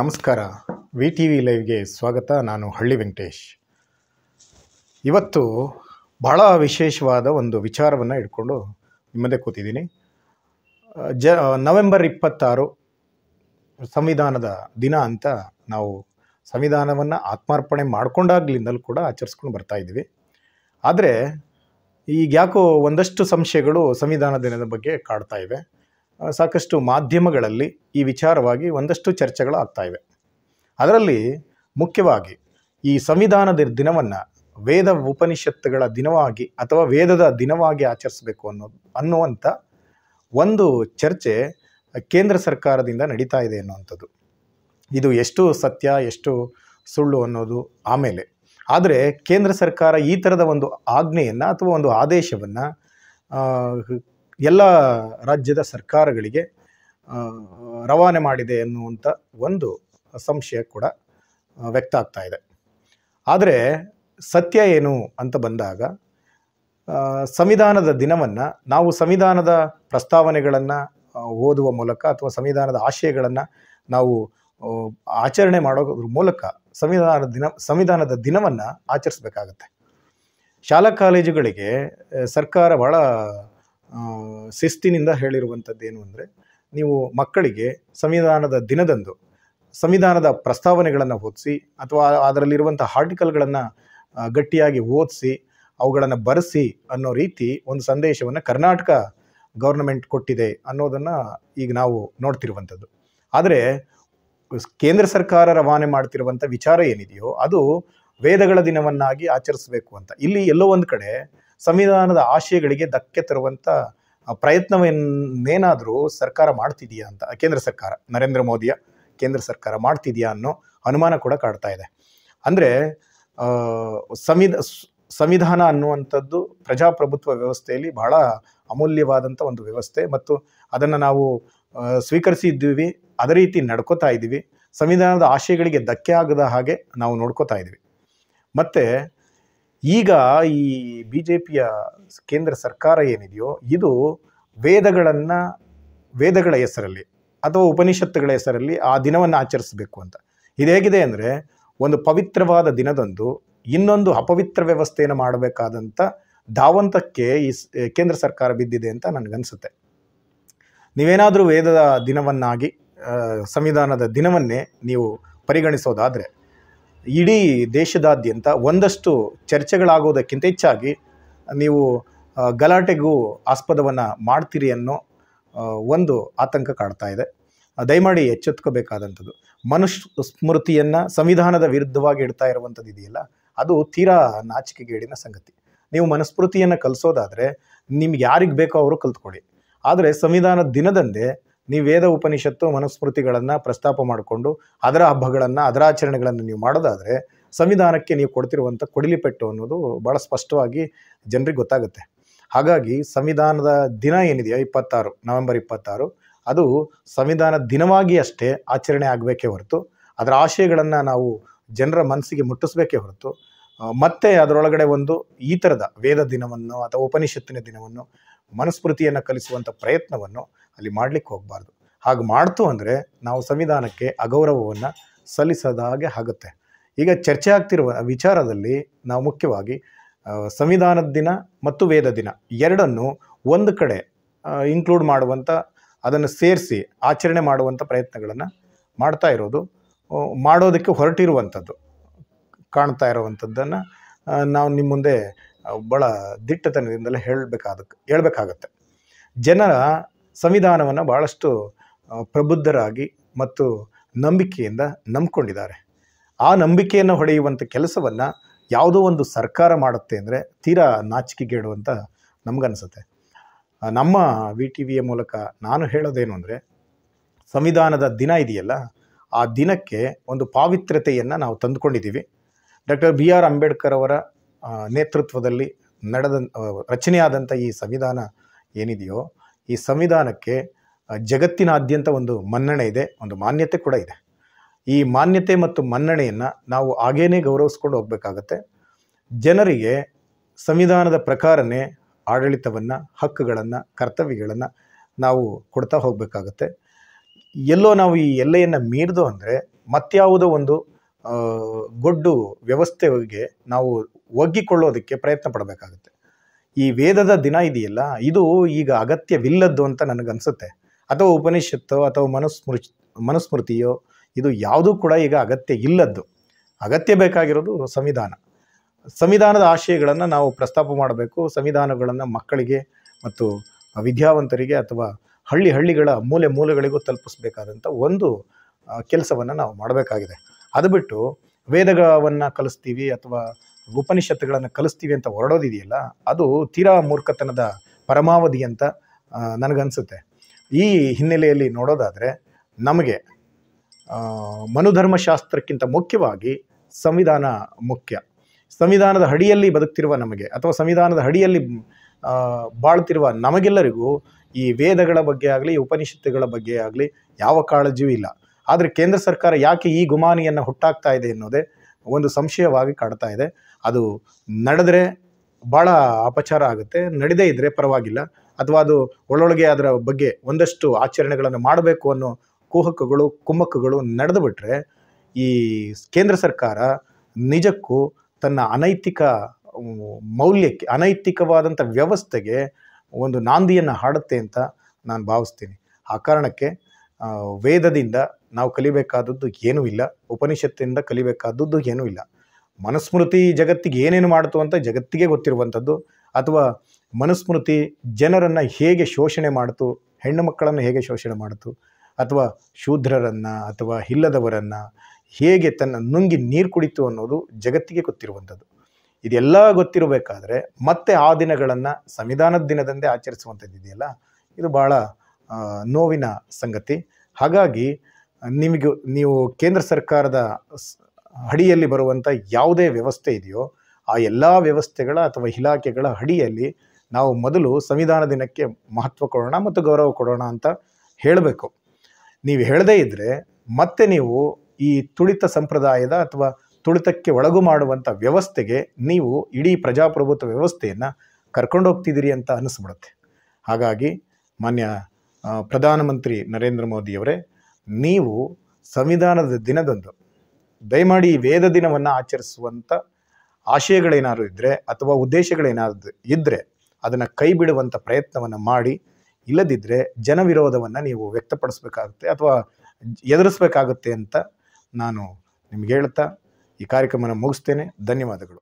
ನಮಸ್ಕಾರ V T V ಲೈವ್ಗೆ ಸ್ವಾಗತ ನಾನು ಹಳ್ಳಿ ವೆಂಕಟೇಶ್ ಇವತ್ತು ಬಹಳ ವಿಶೇಷವಾದ ಒಂದು ವಿಚಾರವನ್ನು ಇಟ್ಕೊಂಡು ನಿಮ್ಮದೇ ಕೂತಿದ್ದೀನಿ ಜ ನವೆಂಬರ್ ಇಪ್ಪತ್ತಾರು ಸಂವಿಧಾನದ ದಿನ ಅಂತ ನಾವು ಸಂವಿಧಾನವನ್ನು ಆತ್ಮಾರ್ಪಣೆ ಮಾಡಿಕೊಂಡಾಗ್ಲಿಂದಲೂ ಕೂಡ ಆಚರಿಸ್ಕೊಂಡು ಬರ್ತಾ ಇದ್ದೀವಿ ಆದರೆ ಈಗ ಯಾಕೋ ಒಂದಷ್ಟು ಸಂಶಯಗಳು ಸಂವಿಧಾನ ದಿನದ ಬಗ್ಗೆ ಕಾಡ್ತಾ ಇವೆ ಸಾಕಷ್ಟು ಮಾಧ್ಯಮಗಳಲ್ಲಿ ಈ ವಿಚಾರವಾಗಿ ಒಂದಷ್ಟು ಚರ್ಚೆಗಳು ಆಗ್ತಾಯಿವೆ ಅದರಲ್ಲಿ ಮುಖ್ಯವಾಗಿ ಈ ಸಂವಿಧಾನದ ದಿನವನ್ನು ವೇದ ಉಪನಿಷತ್ತುಗಳ ದಿನವಾಗಿ ಅಥವಾ ವೇದದ ದಿನವಾಗಿ ಆಚರಿಸಬೇಕು ಅನ್ನೋದು ಅನ್ನುವಂಥ ಒಂದು ಚರ್ಚೆ ಕೇಂದ್ರ ಸರ್ಕಾರದಿಂದ ನಡೀತಾ ಇದೆ ಅನ್ನುವಂಥದ್ದು ಇದು ಎಷ್ಟು ಸತ್ಯ ಎಷ್ಟು ಸುಳ್ಳು ಅನ್ನೋದು ಆಮೇಲೆ ಆದರೆ ಕೇಂದ್ರ ಸರ್ಕಾರ ಈ ಥರದ ಒಂದು ಆಜ್ಞೆಯನ್ನು ಅಥವಾ ಒಂದು ಆದೇಶವನ್ನು ಎಲ್ಲ ರಾಜ್ಯದ ಸರ್ಕಾರಗಳಿಗೆ ರವಾನೆ ಮಾಡಿದೆ ಎನ್ನುವಂಥ ಒಂದು ಸಂಶಯ ಕೂಡ ವ್ಯಕ್ತ ಆಗ್ತಾ ಇದೆ ಆದರೆ ಸತ್ಯ ಏನು ಅಂತ ಬಂದಾಗ ಸಂವಿಧಾನದ ದಿನವನ್ನು ನಾವು ಸಂವಿಧಾನದ ಪ್ರಸ್ತಾವನೆಗಳನ್ನು ಓದುವ ಮೂಲಕ ಅಥವಾ ಸಂವಿಧಾನದ ಆಶಯಗಳನ್ನು ನಾವು ಆಚರಣೆ ಮಾಡೋದ್ರ ಮೂಲಕ ಸಂವಿಧಾನದ ದಿನ ಸಂವಿಧಾನದ ದಿನವನ್ನು ಆಚರಿಸಬೇಕಾಗತ್ತೆ ಶಾಲಾ ಕಾಲೇಜುಗಳಿಗೆ ಸರ್ಕಾರ ಭಾಳ ಶಿಸ್ತಿನಿಂದ ಹೇಳಿರುವಂಥದ್ದು ಏನು ಅಂದರೆ ನೀವು ಮಕ್ಕಳಿಗೆ ಸಂವಿಧಾನದ ದಿನದಂದು ಸಂವಿಧಾನದ ಪ್ರಸ್ತಾವನೆಗಳನ್ನು ಓದಿಸಿ ಅಥವಾ ಅದರಲ್ಲಿರುವಂಥ ಆರ್ಟಿಕಲ್ಗಳನ್ನು ಗಟ್ಟಿಯಾಗಿ ಓದಿಸಿ ಅವುಗಳನ್ನು ಬರೆಸಿ ಅನ್ನೋ ರೀತಿ ಒಂದು ಸಂದೇಶವನ್ನು ಕರ್ನಾಟಕ ಗೌರ್ಮೆಂಟ್ ಕೊಟ್ಟಿದೆ ಅನ್ನೋದನ್ನು ಈಗ ನಾವು ನೋಡ್ತಿರುವಂಥದ್ದು ಆದರೆ ಕೇಂದ್ರ ಸರ್ಕಾರ ರವಾನೆ ಮಾಡ್ತಿರುವಂಥ ವಿಚಾರ ಏನಿದೆಯೋ ಅದು ವೇದಗಳ ದಿನವನ್ನಾಗಿ ಆಚರಿಸಬೇಕು ಅಂತ ಇಲ್ಲಿ ಎಲ್ಲೋ ಒಂದು ಕಡೆ ಸಂವಿಧಾನದ ಆಶಯಗಳಿಗೆ ಧಕ್ಕೆ ತರುವಂಥ ಪ್ರಯತ್ನವನ್ನೇನಾದರೂ ಸರ್ಕಾರ ಮಾಡ್ತಿದೆಯಾ ಅಂತ ಕೇಂದ್ರ ಸರ್ಕಾರ ನರೇಂದ್ರ ಮೋದಿಯ ಕೇಂದ್ರ ಸರ್ಕಾರ ಮಾಡ್ತಿದೆಯಾ ಅನ್ನೋ ಅನುಮಾನ ಕೂಡ ಕಾಡ್ತಾ ಇದೆ ಅಂದರೆ ಸಂವಿಧ ಸಂವಿಧಾನ ಅನ್ನುವಂಥದ್ದು ಪ್ರಜಾಪ್ರಭುತ್ವ ವ್ಯವಸ್ಥೆಯಲ್ಲಿ ಬಹಳ ಅಮೂಲ್ಯವಾದಂಥ ಒಂದು ವ್ಯವಸ್ಥೆ ಮತ್ತು ಅದನ್ನು ನಾವು ಸ್ವೀಕರಿಸಿದ್ದೀವಿ ಅದೇ ರೀತಿ ನಡ್ಕೋತಾ ಇದ್ದೀವಿ ಸಂವಿಧಾನದ ಆಶಯಗಳಿಗೆ ಧಕ್ಕೆ ಆಗದ ಹಾಗೆ ನಾವು ನೋಡ್ಕೋತಾ ಇದ್ದೀವಿ ಮತ್ತು ಈಗ ಈ ಬಿ ಜೆ ಪಿಯ ಕೇಂದ್ರ ಸರ್ಕಾರ ಏನಿದೆಯೋ ಇದು ವೇದಗಳನ್ನು ವೇದಗಳ ಹೆಸರಲ್ಲಿ ಅಥವಾ ಉಪನಿಷತ್ತುಗಳ ಹೆಸರಲ್ಲಿ ಆ ದಿನವನ್ನು ಆಚರಿಸಬೇಕು ಅಂತ ಇದು ಹೇಗಿದೆ ಅಂದರೆ ಒಂದು ಪವಿತ್ರವಾದ ದಿನದಂದು ಇನ್ನೊಂದು ಅಪವಿತ್ರ ವ್ಯವಸ್ಥೆಯನ್ನು ಮಾಡಬೇಕಾದಂಥ ಧಾವಂತಕ್ಕೆ ಈ ಕೇಂದ್ರ ಸರ್ಕಾರ ಬಿದ್ದಿದೆ ಅಂತ ನನಗನ್ಸುತ್ತೆ ನೀವೇನಾದರೂ ವೇದದ ದಿನವನ್ನಾಗಿ ಸಂವಿಧಾನದ ದಿನವನ್ನೇ ನೀವು ಪರಿಗಣಿಸೋದಾದರೆ ಇಡೀ ದೇಶದಾದ್ಯಂತ ಒಂದಷ್ಟು ಚರ್ಚೆಗಳಾಗೋದಕ್ಕಿಂತ ಹೆಚ್ಚಾಗಿ ನೀವು ಗಲಾಟೆಗೂ ಆಸ್ಪದವನ್ನು ಮಾಡ್ತೀರಿ ಅನ್ನೋ ಒಂದು ಆತಂಕ ಕಾಡ್ತಾ ಇದೆ ದಯಮಾಡಿ ಎಚ್ಚೆತ್ಕೋಬೇಕಾದಂಥದ್ದು ಮನುಷ್ಯ ಸ್ಮೃತಿಯನ್ನು ಸಂವಿಧಾನದ ವಿರುದ್ಧವಾಗಿ ಇಡ್ತಾ ಇರುವಂಥದ್ದು ಇದೆಯಲ್ಲ ಅದು ತೀರಾ ನಾಚಿಕೆಗೇಡಿನ ಸಂಗತಿ ನೀವು ಮನುಸ್ಮೃತಿಯನ್ನು ಕಲಿಸೋದಾದರೆ ನಿಮ್ಗೆ ಯಾರಿಗೆ ಬೇಕೋ ಅವರು ಕಲ್ತ್ಕೊಡಿ ಆದರೆ ಸಂವಿಧಾನ ದಿನದಂದೇ ನೀವು ವೇದ ಉಪನಿಷತ್ತು ಮನುಸ್ಮೃತಿಗಳನ್ನು ಪ್ರಸ್ತಾಪ ಮಾಡಿಕೊಂಡು ಅದರ ಹಬ್ಬಗಳನ್ನು ಅದರ ಆಚರಣೆಗಳನ್ನು ನೀವು ಮಾಡೋದಾದರೆ ಸಂವಿಧಾನಕ್ಕೆ ನೀವು ಕೊಡ್ತಿರುವಂಥ ಕೊಡಿಲಿಪೆಟ್ಟು ಅನ್ನೋದು ಭಾಳ ಸ್ಪಷ್ಟವಾಗಿ ಜನರಿಗೆ ಗೊತ್ತಾಗುತ್ತೆ ಹಾಗಾಗಿ ಸಂವಿಧಾನದ ದಿನ ಏನಿದೆಯೋ ಇಪ್ಪತ್ತಾರು ನವೆಂಬರ್ ಇಪ್ಪತ್ತಾರು ಅದು ಸಂವಿಧಾನ ದಿನವಾಗಿ ಅಷ್ಟೇ ಆಚರಣೆ ಆಗಬೇಕೇ ಹೊರತು ಅದರ ಆಶಯಗಳನ್ನು ನಾವು ಜನರ ಮನಸ್ಸಿಗೆ ಮುಟ್ಟಿಸ್ಬೇಕೇ ಹೊರತು ಮತ್ತೆ ಅದರೊಳಗಡೆ ಒಂದು ಈ ಥರದ ವೇದ ದಿನವನ್ನು ಅಥವಾ ಉಪನಿಷತ್ತಿನ ದಿನವನ್ನು ಮನುಸ್ಮೃತಿಯನ್ನು ಕಲಿಸುವಂಥ ಪ್ರಯತ್ನವನ್ನು ಅಲ್ಲಿ ಮಾಡಲಿಕ್ಕೆ ಹೋಗಬಾರ್ದು ಹಾಗೆ ಮಾಡ್ತು ಅಂದರೆ ನಾವು ಸಂವಿಧಾನಕ್ಕೆ ಅಗೌರವವನ್ನು ಸಲ್ಲಿಸದ ಹಾಗೆ ಆಗುತ್ತೆ ಈಗ ಚರ್ಚೆ ಆಗ್ತಿರುವ ವಿಚಾರದಲ್ಲಿ ನಾವು ಮುಖ್ಯವಾಗಿ ಸಂವಿಧಾನದ ದಿನ ಮತ್ತು ವೇದ ದಿನ ಎರಡನ್ನು ಒಂದು ಕಡೆ ಇನ್ಕ್ಲೂಡ್ ಮಾಡುವಂಥ ಅದನ್ನು ಸೇರಿಸಿ ಆಚರಣೆ ಮಾಡುವಂಥ ಪ್ರಯತ್ನಗಳನ್ನು ಮಾಡ್ತಾ ಇರೋದು ಮಾಡೋದಕ್ಕೆ ಹೊರಟಿರುವಂಥದ್ದು ಕಾಣ್ತಾ ಇರುವಂಥದ್ದನ್ನು ನಾವು ನಿಮ್ಮ ಮುಂದೆ ಭಾಳ ದಿಟ್ಟತನದಿಂದಲೇ ಹೇಳಬೇಕಾದ ಹೇಳ್ಬೇಕಾಗತ್ತೆ ಜನರ ಸಂವಿಧಾನವನ್ನು ಭಾಳಷ್ಟು ಪ್ರಬುದ್ಧರಾಗಿ ಮತ್ತು ನಂಬಿಕೆಯಿಂದ ನಂಬಿಕೊಂಡಿದ್ದಾರೆ ಆ ನಂಬಿಕೆಯನ್ನು ಹೊಡೆಯುವಂಥ ಕೆಲಸವನ್ನು ಯಾವುದೋ ಒಂದು ಸರ್ಕಾರ ಮಾಡುತ್ತೆ ಅಂದರೆ ತೀರಾ ನಾಚಿಕೆಗೇಡುವಂಥ ಅಂತ ನಮಗನ್ಸುತ್ತೆ ನಮ್ಮ ವಿ ಟಿ ವಿಯ ಮೂಲಕ ನಾನು ಹೇಳೋದೇನು ಅಂದರೆ ಸಂವಿಧಾನದ ದಿನ ಇದೆಯಲ್ಲ ಆ ದಿನಕ್ಕೆ ಒಂದು ಪಾವಿತ್ರ್ಯತೆಯನ್ನು ನಾವು ತಂದುಕೊಂಡಿದ್ದೀವಿ ಡಾಕ್ಟರ್ ಬಿ ಆರ್ ಅಂಬೇಡ್ಕರ್ ಅವರ ನೇತೃತ್ವದಲ್ಲಿ ನಡೆದ ರಚನೆಯಾದಂಥ ಈ ಸಂವಿಧಾನ ಏನಿದೆಯೋ ಈ ಸಂವಿಧಾನಕ್ಕೆ ಜಗತ್ತಿನಾದ್ಯಂತ ಒಂದು ಮನ್ನಣೆ ಇದೆ ಒಂದು ಮಾನ್ಯತೆ ಕೂಡ ಇದೆ ಈ ಮಾನ್ಯತೆ ಮತ್ತು ಮನ್ನಣೆಯನ್ನು ನಾವು ಹಾಗೇನೆ ಗೌರವಿಸ್ಕೊಂಡು ಹೋಗಬೇಕಾಗತ್ತೆ ಜನರಿಗೆ ಸಂವಿಧಾನದ ಪ್ರಕಾರನೇ ಆಡಳಿತವನ್ನು ಹಕ್ಕುಗಳನ್ನು ಕರ್ತವ್ಯಗಳನ್ನು ನಾವು ಕೊಡ್ತಾ ಹೋಗಬೇಕಾಗತ್ತೆ ಎಲ್ಲೋ ನಾವು ಈ ಎಲ್ಲೆಯನ್ನು ಮೀರಿದು ಅಂದರೆ ಮತ್ಯಾವುದೋ ಒಂದು ಗೊಡ್ಡು ವ್ಯವಸ್ಥೆಗೆ ನಾವು ಒಗ್ಗಿಕೊಳ್ಳೋದಕ್ಕೆ ಪ್ರಯತ್ನ ಪಡಬೇಕಾಗುತ್ತೆ ಈ ವೇದದ ದಿನ ಇದೆಯಲ್ಲ ಇದು ಈಗ ಅಗತ್ಯವಿಲ್ಲದ್ದು ಅಂತ ನನಗನ್ಸುತ್ತೆ ಅಥವಾ ಉಪನಿಷತ್ತು ಅಥವಾ ಮನುಸ್ಮೃತಿ ಮನುಸ್ಮೃತಿಯೋ ಇದು ಯಾವುದೂ ಕೂಡ ಈಗ ಅಗತ್ಯ ಇಲ್ಲದ್ದು ಅಗತ್ಯ ಬೇಕಾಗಿರೋದು ಸಂವಿಧಾನ ಸಂವಿಧಾನದ ಆಶಯಗಳನ್ನು ನಾವು ಪ್ರಸ್ತಾಪ ಮಾಡಬೇಕು ಸಂವಿಧಾನಗಳನ್ನು ಮಕ್ಕಳಿಗೆ ಮತ್ತು ವಿದ್ಯಾವಂತರಿಗೆ ಅಥವಾ ಹಳ್ಳಿ ಹಳ್ಳಿಗಳ ಮೂಲೆ ಮೂಲೆಗಳಿಗೂ ತಲುಪಿಸ್ಬೇಕಾದಂಥ ಒಂದು ಕೆಲಸವನ್ನು ನಾವು ಮಾಡಬೇಕಾಗಿದೆ ಅದು ಬಿಟ್ಟು ವೇದಗಳನ್ನು ಕಲಿಸ್ತೀವಿ ಅಥವಾ ಉಪನಿಷತ್ತುಗಳನ್ನು ಕಲಿಸ್ತೀವಿ ಅಂತ ಹೊರಡೋದಿದೆಯಲ್ಲ ಅದು ತೀರಾ ಮೂರ್ಖತನದ ಪರಮಾವಧಿ ಅಂತ ನನಗನ್ಸುತ್ತೆ ಈ ಹಿನ್ನೆಲೆಯಲ್ಲಿ ನೋಡೋದಾದರೆ ನಮಗೆ ಮನುಧರ್ಮಶಾಸ್ತ್ರಕ್ಕಿಂತ ಮುಖ್ಯವಾಗಿ ಸಂವಿಧಾನ ಮುಖ್ಯ ಸಂವಿಧಾನದ ಅಡಿಯಲ್ಲಿ ಬದುಕ್ತಿರುವ ನಮಗೆ ಅಥವಾ ಸಂವಿಧಾನದ ಅಡಿಯಲ್ಲಿ ಬಾಳ್ತಿರುವ ನಮಗೆಲ್ಲರಿಗೂ ಈ ವೇದಗಳ ಬಗ್ಗೆ ಆಗಲಿ ಉಪನಿಷತ್ತುಗಳ ಬಗ್ಗೆ ಆಗಲಿ ಯಾವ ಕಾಳಜಿಯೂ ಇಲ್ಲ ಆದರೆ ಕೇಂದ್ರ ಸರ್ಕಾರ ಯಾಕೆ ಈ ಗುಮಾನಿಯನ್ನು ಹುಟ್ಟಾಗ್ತಾ ಇದೆ ಅನ್ನೋದೇ ಒಂದು ಸಂಶಯವಾಗಿ ಕಾಡ್ತಾ ಇದೆ ಅದು ನಡೆದರೆ ಭಾಳ ಅಪಚಾರ ಆಗುತ್ತೆ ನಡೆದೇ ಇದ್ದರೆ ಪರವಾಗಿಲ್ಲ ಅಥವಾ ಅದು ಒಳೊಳಗೆ ಅದರ ಬಗ್ಗೆ ಒಂದಷ್ಟು ಆಚರಣೆಗಳನ್ನು ಮಾಡಬೇಕು ಅನ್ನೋ ಕುಹಕಗಳು ಕುಮ್ಮಕ್ಕುಗಳು ನಡೆದು ಬಿಟ್ಟರೆ ಈ ಕೇಂದ್ರ ಸರ್ಕಾರ ನಿಜಕ್ಕೂ ತನ್ನ ಅನೈತಿಕ ಮೌಲ್ಯಕ್ಕೆ ಅನೈತಿಕವಾದಂಥ ವ್ಯವಸ್ಥೆಗೆ ಒಂದು ನಾಂದಿಯನ್ನು ಹಾಡುತ್ತೆ ಅಂತ ನಾನು ಭಾವಿಸ್ತೀನಿ ಆ ಕಾರಣಕ್ಕೆ ವೇದದಿಂದ ನಾವು ಕಲಿಬೇಕಾದದ್ದು ಏನೂ ಇಲ್ಲ ಉಪನಿಷತ್ತಿನಿಂದ ಕಲಿಬೇಕಾದದ್ದು ಏನೂ ಇಲ್ಲ ಮನುಸ್ಮೃತಿ ಜಗತ್ತಿಗೆ ಏನೇನು ಮಾಡ್ತು ಅಂತ ಜಗತ್ತಿಗೆ ಗೊತ್ತಿರುವಂಥದ್ದು ಅಥವಾ ಮನುಸ್ಮೃತಿ ಜನರನ್ನು ಹೇಗೆ ಶೋಷಣೆ ಮಾಡಿತು ಹೆಣ್ಣು ಮಕ್ಕಳನ್ನು ಹೇಗೆ ಶೋಷಣೆ ಮಾಡಿತು ಅಥವಾ ಶೂದ್ರರನ್ನು ಅಥವಾ ಇಲ್ಲದವರನ್ನು ಹೇಗೆ ತನ್ನ ನುಂಗಿ ನೀರು ಕುಡಿತು ಅನ್ನೋದು ಜಗತ್ತಿಗೆ ಗೊತ್ತಿರುವಂಥದ್ದು ಇದೆಲ್ಲ ಗೊತ್ತಿರಬೇಕಾದ್ರೆ ಮತ್ತೆ ಆ ದಿನಗಳನ್ನು ಸಂವಿಧಾನದ ದಿನದಂದೇ ಆಚರಿಸುವಂಥದ್ದು ಇದೆಯಲ್ಲ ಇದು ಭಾಳ ನೋವಿನ ಸಂಗತಿ ಹಾಗಾಗಿ ನಿಮಗೆ ನೀವು ಕೇಂದ್ರ ಸರ್ಕಾರದ ಅಡಿಯಲ್ಲಿ ಬರುವಂಥ ಯಾವುದೇ ವ್ಯವಸ್ಥೆ ಇದೆಯೋ ಆ ಎಲ್ಲ ವ್ಯವಸ್ಥೆಗಳ ಅಥವಾ ಇಲಾಖೆಗಳ ಅಡಿಯಲ್ಲಿ ನಾವು ಮೊದಲು ಸಂವಿಧಾನ ದಿನಕ್ಕೆ ಮಹತ್ವ ಕೊಡೋಣ ಮತ್ತು ಗೌರವ ಕೊಡೋಣ ಅಂತ ಹೇಳಬೇಕು ನೀವು ಹೇಳದೇ ಇದ್ದರೆ ಮತ್ತೆ ನೀವು ಈ ತುಳಿತ ಸಂಪ್ರದಾಯದ ಅಥವಾ ತುಳಿತಕ್ಕೆ ಒಳಗು ಮಾಡುವಂಥ ವ್ಯವಸ್ಥೆಗೆ ನೀವು ಇಡೀ ಪ್ರಜಾಪ್ರಭುತ್ವ ವ್ಯವಸ್ಥೆಯನ್ನು ಕರ್ಕೊಂಡೋಗ್ತಿದ್ದೀರಿ ಅಂತ ಅನ್ನಿಸ್ಬಿಡುತ್ತೆ ಹಾಗಾಗಿ ಮಾನ್ಯ ಪ್ರಧಾನಮಂತ್ರಿ ನರೇಂದ್ರ ಮೋದಿಯವರೇ ನೀವು ಸಂವಿಧಾನದ ದಿನದಂದು ದಯಮಾಡಿ ವೇದ ದಿನವನ್ನು ಆಚರಿಸುವಂಥ ಆಶಯಗಳೇನಾದರೂ ಇದ್ದರೆ ಅಥವಾ ಉದ್ದೇಶಗಳೇನಾದ ಇದ್ದರೆ ಅದನ್ನು ಕೈ ಬಿಡುವಂಥ ಪ್ರಯತ್ನವನ್ನು ಮಾಡಿ ಇಲ್ಲದಿದ್ದರೆ ಜನವಿರೋಧವನ್ನು ನೀವು ವ್ಯಕ್ತಪಡಿಸ್ಬೇಕಾಗುತ್ತೆ ಅಥವಾ ಎದುರಿಸ್ಬೇಕಾಗುತ್ತೆ ಅಂತ ನಾನು ನಿಮ್ಗೆ ಹೇಳ್ತಾ ಈ ಕಾರ್ಯಕ್ರಮನ ಮುಗಿಸ್ತೇನೆ ಧನ್ಯವಾದಗಳು